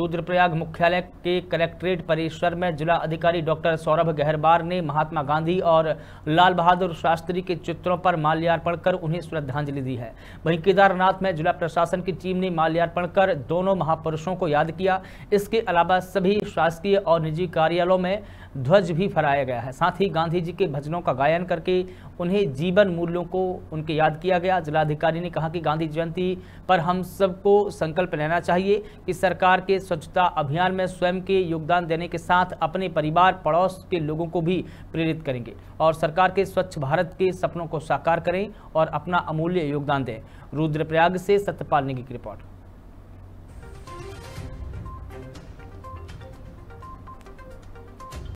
रुद्रप्रयाग मुख्यालय के कलेक्ट्रेट परिसर में जिला अधिकारी डॉक्टर सौरभ गहरबार ने महात्मा गांधी और लाल बहादुर शास्त्री के चित्रों पर माल्यार्पण कर उन्हें श्रद्धांजलि दी है वहीं केदारनाथ में जिला प्रशासन की टीम ने माल्यार्पण कर दोनों महापुरुषों को याद किया इसके अलावा सभी शासकीय और निजी कार्यालयों में ध्वज भी फहराया गया है साथ ही गांधी जी के भजनों का गायन करके उन्हें जीवन मूल्यों को उनके याद किया गया जिलाधिकारी ने कहा कि गांधी जयंती पर हम सबको संकल्प लेना चाहिए कि सरकार के स्वच्छता अभियान में स्वयं के योगदान देने के साथ अपने परिवार पड़ोस के लोगों को भी प्रेरित करेंगे और सरकार के स्वच्छ भारत के सपनों को साकार करें और अपना अमूल्य योगदान दें रुद्रप्रयाग से सत्यपाल नेगी की रिपोर्ट